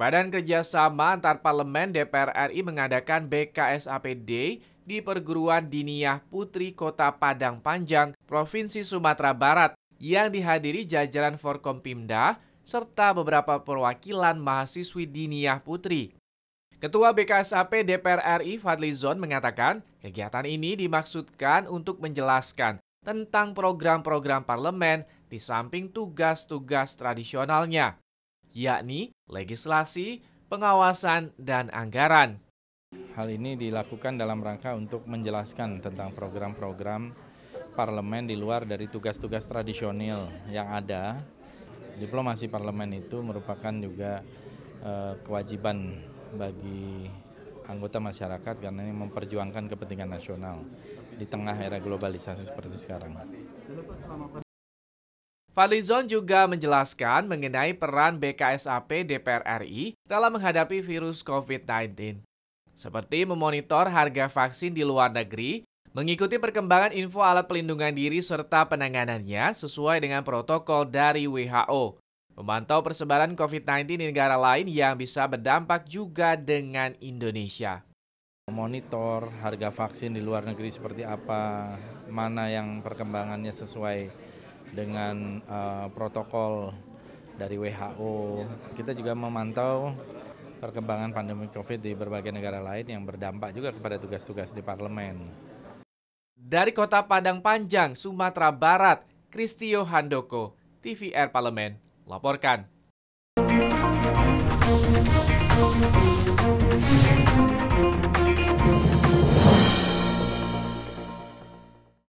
Badan Kerjasama Antar Parlemen DPR RI mengadakan Day di Perguruan Diniyah Putri Kota Padang Panjang, Provinsi Sumatera Barat, yang dihadiri jajaran Forkompimda serta beberapa perwakilan mahasiswi Diniyah Putri. Ketua BKSAP DPR RI Fadli Zon mengatakan, kegiatan ini dimaksudkan untuk menjelaskan tentang program-program parlemen di samping tugas-tugas tradisionalnya, yakni legislasi, pengawasan, dan anggaran. Hal ini dilakukan dalam rangka untuk menjelaskan tentang program-program parlemen di luar dari tugas-tugas tradisional yang ada. Diplomasi parlemen itu merupakan juga eh, kewajiban bagi anggota masyarakat karena ini memperjuangkan kepentingan nasional di tengah era globalisasi seperti sekarang. Fadlizon juga menjelaskan mengenai peran BKSAP DPR RI dalam menghadapi virus COVID-19, seperti memonitor harga vaksin di luar negeri, mengikuti perkembangan info alat pelindungan diri serta penanganannya sesuai dengan protokol dari WHO, memantau persebaran COVID-19 di negara lain yang bisa berdampak juga dengan Indonesia. Monitor harga vaksin di luar negeri seperti apa, mana yang perkembangannya sesuai dengan uh, protokol dari WHO. Kita juga memantau perkembangan pandemi COVID di berbagai negara lain yang berdampak juga kepada tugas-tugas di parlemen. Dari Kota Padang Panjang, Sumatera Barat, Kristio Handoko, TVR Parlemen laporkan.